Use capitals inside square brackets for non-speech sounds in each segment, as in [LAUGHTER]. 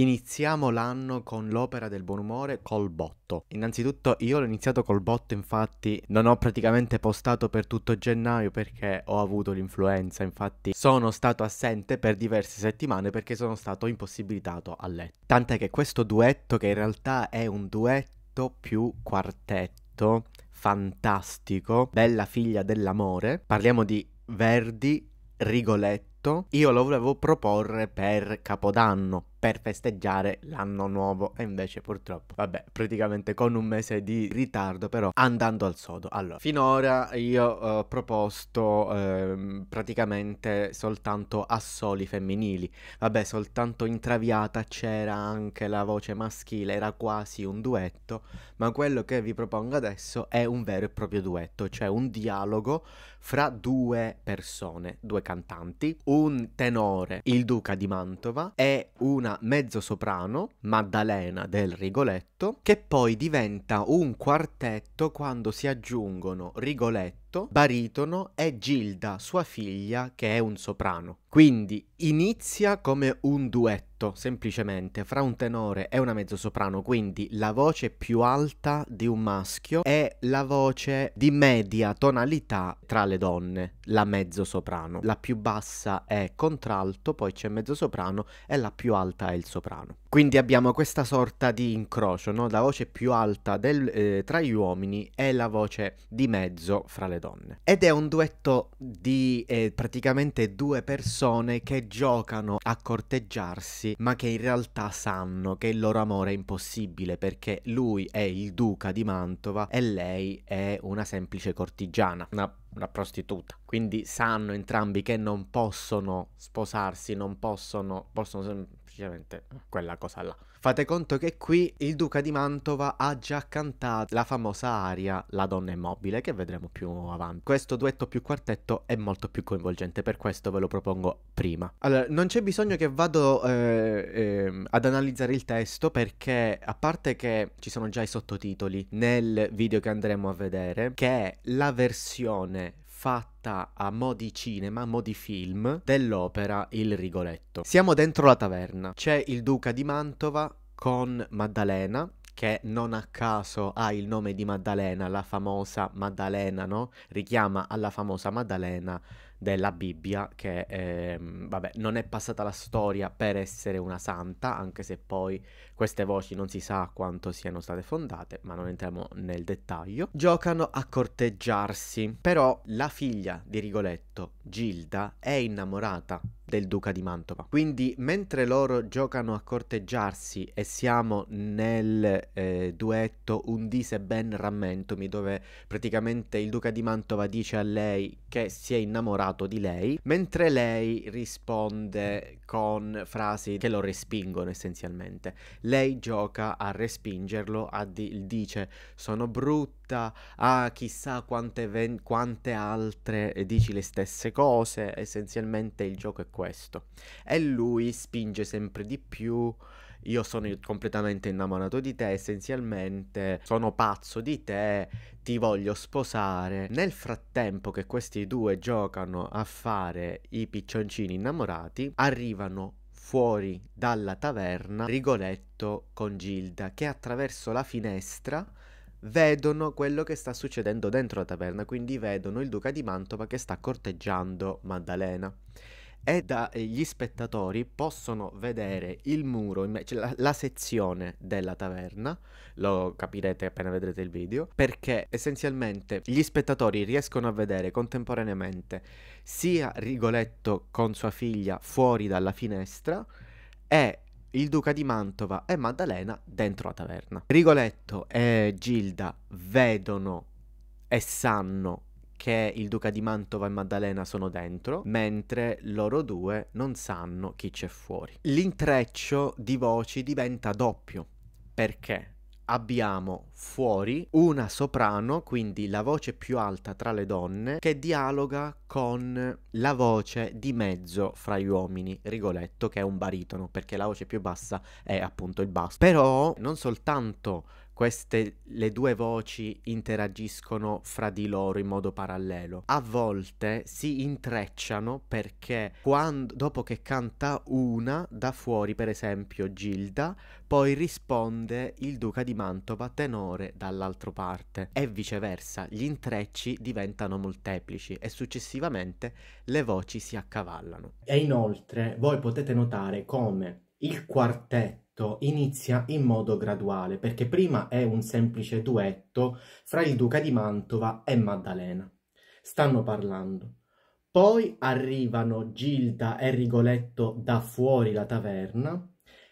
Iniziamo l'anno con l'opera del buon umore col botto. Innanzitutto io l'ho iniziato col botto, infatti non ho praticamente postato per tutto gennaio perché ho avuto l'influenza, infatti sono stato assente per diverse settimane perché sono stato impossibilitato a letto. Tant'è che questo duetto, che in realtà è un duetto più quartetto, fantastico, bella figlia dell'amore, parliamo di Verdi, Rigoletto, io lo volevo proporre per Capodanno, per festeggiare l'anno nuovo e invece purtroppo, vabbè, praticamente con un mese di ritardo però andando al sodo. Allora, finora io eh, ho proposto eh, praticamente soltanto assoli femminili, vabbè, soltanto in traviata c'era anche la voce maschile, era quasi un duetto, ma quello che vi propongo adesso è un vero e proprio duetto, cioè un dialogo fra due persone, due cantanti, un tenore, il duca di Mantova, e una mezzosoprano, Maddalena del Rigoletto, che poi diventa un quartetto quando si aggiungono Rigoletto soprattutto baritono, è Gilda, sua figlia, che è un soprano. Quindi inizia come un duetto, semplicemente, fra un tenore e una mezzosoprano, quindi la voce più alta di un maschio è la voce di media tonalità tra le donne la mezzo soprano. La più bassa è contralto, poi c'è mezzo soprano e la più alta è il soprano. Quindi abbiamo questa sorta di incrocio, no? la voce più alta del, eh, tra gli uomini e la voce di mezzo fra le donne. Ed è un duetto di eh, praticamente due persone che giocano a corteggiarsi, ma che in realtà sanno che il loro amore è impossibile perché lui è il duca di Mantova e lei è una semplice cortigiana, una una prostituta. Quindi sanno entrambi che non possono sposarsi, non possono, possono semplicemente quella cosa là. Fate conto che qui il duca di Mantova ha già cantato la famosa aria La donna immobile che vedremo più avanti. Questo duetto più quartetto è molto più coinvolgente, per questo ve lo propongo prima. Allora, non c'è bisogno che vado eh, eh, ad analizzare il testo perché a parte che ci sono già i sottotitoli nel video che andremo a vedere, che è la versione fatta a modi cinema, modi film dell'opera Il Rigoletto. Siamo dentro la taverna, c'è il duca di Mantova con Maddalena, che non a caso ha il nome di Maddalena, la famosa Maddalena, no? Richiama alla famosa Maddalena della Bibbia, che ehm, vabbè, non è passata la storia per essere una santa, anche se poi queste voci non si sa quanto siano state fondate, ma non entriamo nel dettaglio. Giocano a corteggiarsi, però la figlia di Rigoletto, Gilda, è innamorata del duca di Mantova. Quindi mentre loro giocano a corteggiarsi e siamo nel eh, duetto Un dise ben rammentomi, dove praticamente il duca di Mantova dice a lei che si è innamorato fidanzato di lei, mentre lei risponde con frasi che lo respingono essenzialmente. Lei gioca a respingerlo, a di- dice sono brutta, ah chissà quante, ven- quante altre, dici le stesse cose, essenzialmente il gioco è questo. E lui spinge sempre di più io sono completamente innamorato di te, essenzialmente sono pazzo di te, ti voglio sposare. Nel frattempo che questi due giocano a fare i piccioncini innamorati, arrivano fuori dalla taverna Rigoletto con Gilda che attraverso la finestra vedono quello che sta succedendo dentro la taverna, quindi vedono il duca di Mantova che sta corteggiando Maddalena e dagli eh, spettatori possono vedere il muro, cioè la, la, sezione della taverna, lo capirete appena vedrete il video, perché essenzialmente gli spettatori riescono a vedere contemporaneamente sia Rigoletto con sua figlia fuori dalla finestra e il duca di Mantova e Maddalena dentro la taverna. Rigoletto e Gilda vedono e sanno che il duca di Mantova e Maddalena sono dentro, mentre loro due non sanno chi c'è fuori. L'intreccio di voci diventa doppio perché abbiamo fuori una soprano, quindi la voce più alta tra le donne, che dialoga con la voce di mezzo fra gli uomini, Rigoletto, che è un baritono, perché la voce più bassa è appunto il basso. Però non soltanto queste le due voci interagiscono fra di loro in modo parallelo. A volte si intrecciano perché quando, dopo che canta una, da fuori per esempio Gilda, poi risponde il duca di Mantova tenore dall'altra parte e viceversa, gli intrecci diventano molteplici e successivamente le voci si accavallano. E inoltre voi potete notare come il quartetto duetto inizia in modo graduale, perché prima è un semplice duetto fra il duca di Mantova e Maddalena. Stanno parlando. Poi arrivano Gilda e Rigoletto da fuori la taverna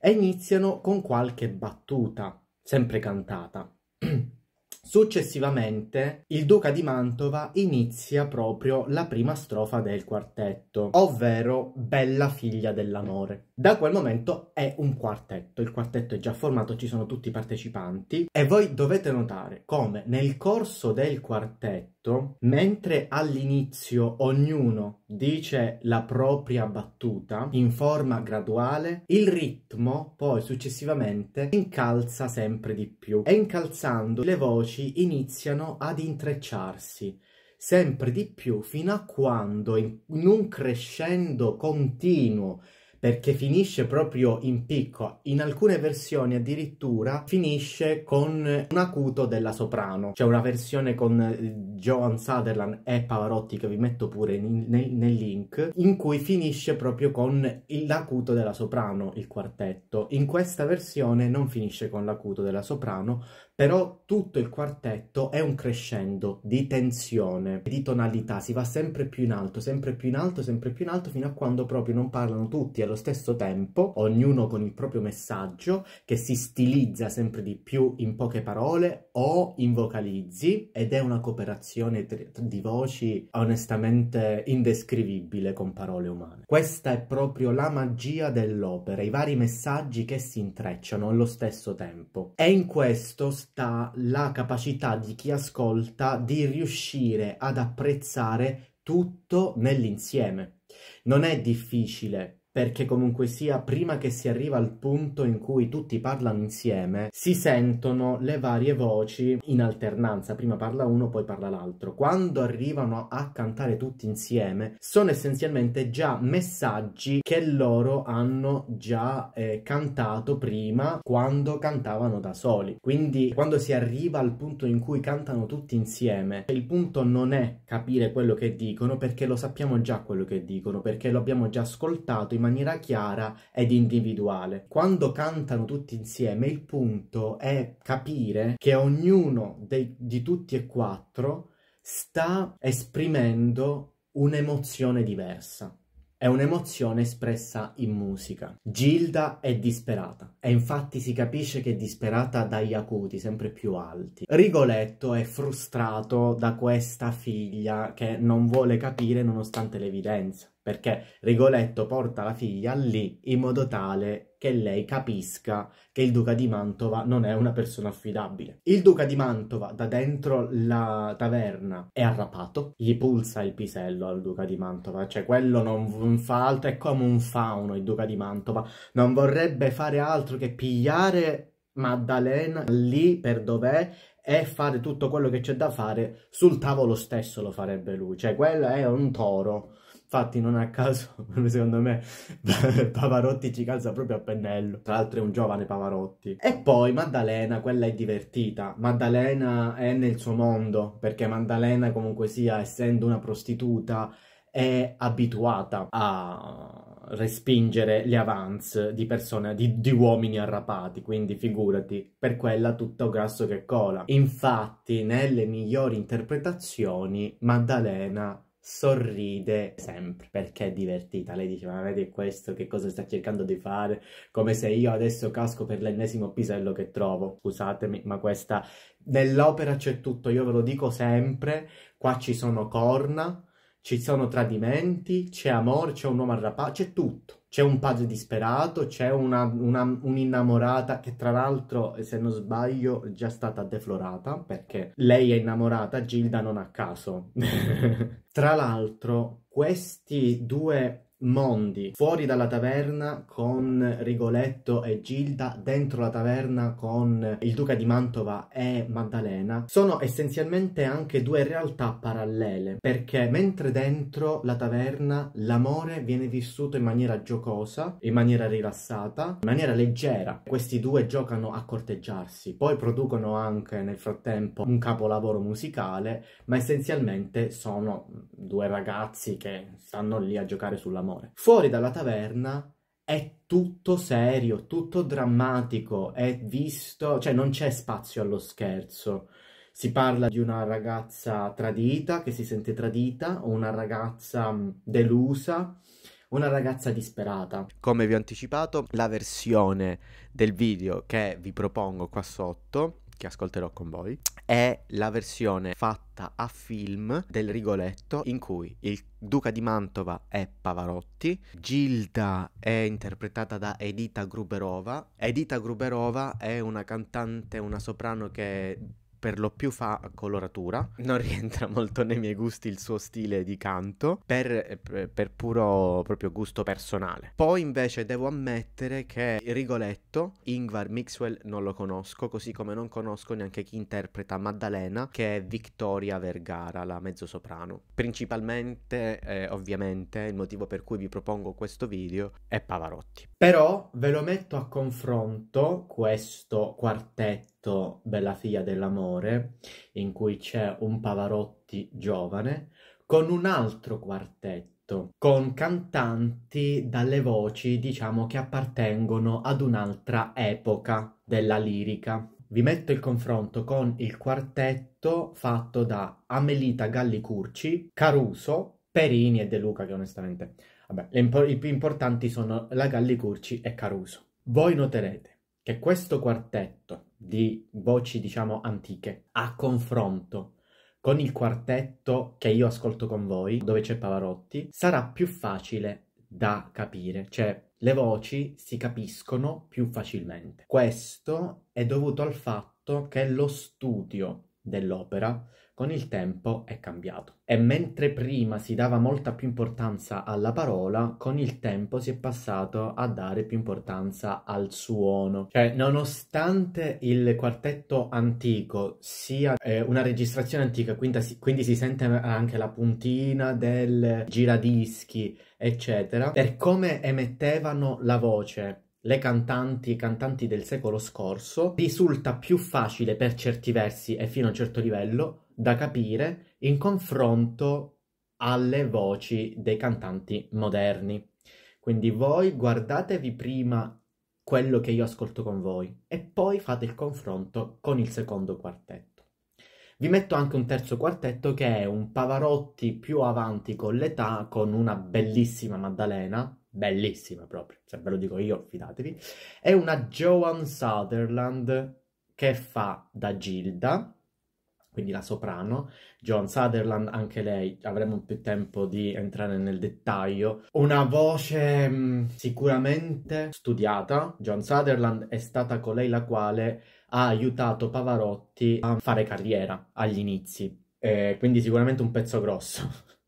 e iniziano con qualche battuta, sempre cantata. [CLEARS THROAT] Successivamente il duca di Mantova inizia proprio la prima strofa del quartetto, ovvero Bella figlia dell'amore. Da quel momento è un quartetto, il quartetto è già formato, ci sono tutti i partecipanti e voi dovete notare come nel corso del quartetto tutto, mentre all'inizio ognuno dice la propria battuta in forma graduale, il ritmo poi successivamente incalza sempre di più e incalzando le voci iniziano ad intrecciarsi sempre di più fino a quando in un crescendo continuo perché finisce proprio in picco, in alcune versioni addirittura finisce con un acuto della soprano, c'è una versione con eh, Joan Sutherland e Pavarotti che vi metto pure in, nel, nel, link, in cui finisce proprio con l'acuto della soprano, il quartetto. In questa versione non finisce con l'acuto della soprano, però tutto il quartetto è un crescendo di tensione, di tonalità, si va sempre più in alto, sempre più in alto, sempre più in alto, fino a quando proprio non parlano tutti allo stesso tempo, ognuno con il proprio messaggio, che si stilizza sempre di più in poche parole o in vocalizzi, ed è una cooperazione di voci onestamente indescrivibile con parole umane. Questa è proprio la magia dell'opera, i vari messaggi che si intrecciano allo stesso tempo. E in questo sta la capacità di chi ascolta di riuscire ad apprezzare tutto nell'insieme. Non è difficile perché comunque sia prima che si arriva al punto in cui tutti parlano insieme si sentono le varie voci in alternanza, prima parla uno poi parla l'altro. Quando arrivano a cantare tutti insieme sono essenzialmente già messaggi che loro hanno già eh, cantato prima quando cantavano da soli. Quindi quando si arriva al punto in cui cantano tutti insieme il punto non è capire quello che dicono perché lo sappiamo già quello che dicono perché lo abbiamo già ascoltato in maniera chiara ed individuale. Quando cantano tutti insieme, il punto è capire che ognuno dei, di tutti e quattro sta esprimendo un'emozione diversa. È un'emozione espressa in musica. Gilda è disperata e infatti si capisce che è disperata dagli acuti sempre più alti. Rigoletto è frustrato da questa figlia che non vuole capire nonostante l'evidenza perché Rigoletto porta la figlia lì in modo tale che lei capisca che il duca di Mantova non è una persona affidabile. Il duca di Mantova da dentro la taverna è arrapato, gli pulsa il pisello al duca di Mantova, cioè quello non fa altro, è come un fauno il duca di Mantova, non vorrebbe fare altro che pigliare Maddalena lì per dov'è e fare tutto quello che c'è da fare sul tavolo stesso lo farebbe lui, cioè quello è un toro Infatti, non a caso, [LAUGHS] secondo me, [LAUGHS] Pavarotti ci calza proprio a pennello. Tra l'altro, è un giovane Pavarotti. E poi Maddalena, quella è divertita. Maddalena è nel suo mondo, perché Maddalena, comunque sia, essendo una prostituta, è abituata a respingere gli avance di persone, di, di, uomini arrapati, quindi figurati, per quella tutto grasso che cola. Infatti, nelle migliori interpretazioni, Maddalena sorride sempre perché è divertita. Lei dice: Ma vedi questo che cosa sta cercando di fare? Come se io adesso casco per l'ennesimo pisello che trovo. Scusatemi, ma questa nell'opera c'è tutto. Io ve lo dico sempre: qua ci sono corna, ci sono tradimenti, c'è amore, c'è un uomo arrapato, c'è tutto c'è un padre disperato, c'è una, una, un'innamorata che tra l'altro, se non sbaglio, è già stata deflorata perché lei è innamorata, Gilda non a caso. [LAUGHS] tra l'altro, questi due mondi fuori dalla taverna con Rigoletto e Gilda, dentro la taverna con il duca di Mantova e Maddalena, sono essenzialmente anche due realtà parallele, perché mentre dentro la taverna l'amore viene vissuto in maniera giocosa, in maniera rilassata, in maniera leggera. Questi due giocano a corteggiarsi, poi producono anche nel frattempo un capolavoro musicale, ma essenzialmente sono due ragazzi che stanno lì a giocare sulla dell'amore. Fuori dalla taverna è tutto serio, tutto drammatico, è visto, cioè non c'è spazio allo scherzo. Si parla di una ragazza tradita che si sente tradita, o una ragazza mm, delusa, una ragazza disperata. Come vi ho anticipato, la versione del video che vi propongo qua sotto che ascolterò con voi, è la versione fatta a film del Rigoletto in cui il Duca di Mantova è Pavarotti, Gilda è interpretata da Edita Gruberova. Edita Gruberova è una cantante, una soprano che per lo più fa coloratura, [LAUGHS] non rientra molto nei miei gusti il suo stile di canto eh, per, per puro proprio gusto personale. Poi invece devo ammettere che Rigoletto, Ingvar Mixwell non lo conosco, così come non conosco neanche chi interpreta Maddalena, che è Victoria Vergara, la mezzosoprano. Principalmente, eh, ovviamente, il motivo per cui vi propongo questo video è Pavarotti. Però ve lo metto a confronto questo quartetto Bella figlia dell'amore, in cui c'è un Pavarotti giovane, con un altro quartetto, con cantanti dalle voci, diciamo, che appartengono ad un'altra epoca della lirica. Vi metto il confronto con il quartetto fatto da Amelita Galli Curci, Caruso, Perini e De Luca, che onestamente Vabbè, imp- i più importanti sono la Galli Curci e Caruso. Voi noterete che questo quartetto di voci, diciamo, antiche, a confronto con il quartetto che io ascolto con voi, dove c'è Pavarotti, sarà più facile da capire, cioè le voci si capiscono più facilmente. Questo è dovuto al fatto che lo studio dell'opera con il tempo è cambiato. E mentre prima si dava molta più importanza alla parola, con il tempo si è passato a dare più importanza al suono. Cioè, nonostante il quartetto antico sia eh, una registrazione antica, quindi si, quindi si sente anche la puntina del giradischi, eccetera, per come emettevano la voce le cantanti e cantanti del secolo scorso, risulta più facile per certi versi e fino a un certo livello da capire in confronto alle voci dei cantanti moderni. Quindi voi guardatevi prima quello che io ascolto con voi e poi fate il confronto con il secondo quartetto. Vi metto anche un terzo quartetto che è un Pavarotti più avanti con l'età, con una bellissima Maddalena, bellissima proprio, se ve lo dico io, fidatevi, è una Joan Sutherland che fa da Gilda, quindi la soprano, Joan Sutherland, anche lei, avremo più tempo di entrare nel dettaglio. Una voce mh, mm, sicuramente studiata, Joan Sutherland è stata colei la quale ha aiutato Pavarotti a fare carriera agli inizi, eh, quindi sicuramente un pezzo grosso. [LAUGHS]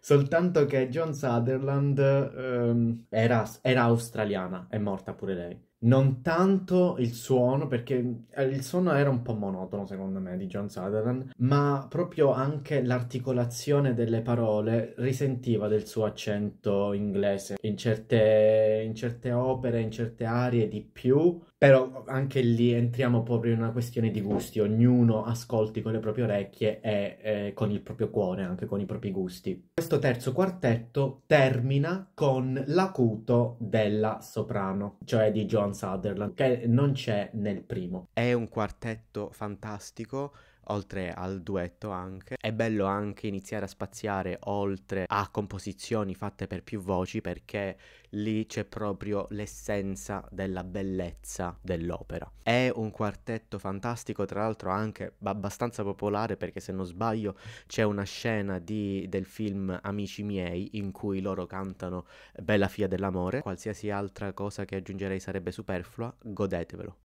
Soltanto che Joan Sutherland ehm, era, era australiana, è morta pure lei non tanto il suono, perché eh, il suono era un po' monotono secondo me di John Sutherland, ma proprio anche l'articolazione delle parole risentiva del suo accento inglese in certe, in certe opere, in certe aree di più però anche lì entriamo proprio in una questione di gusti, ognuno ascolti con le proprie orecchie e eh, con il proprio cuore, anche con i propri gusti. Questo terzo quartetto termina con l'acuto della soprano, cioè di Joan Sutherland, che non c'è nel primo. È un quartetto fantastico oltre al duetto anche. È bello anche iniziare a spaziare oltre a composizioni fatte per più voci perché lì c'è proprio l'essenza della bellezza dell'opera. È un quartetto fantastico, tra l'altro anche abbastanza popolare perché se non sbaglio c'è una scena di, del film Amici miei in cui loro cantano Bella Fia dell'amore. Qualsiasi altra cosa che aggiungerei sarebbe superflua, godetevelo.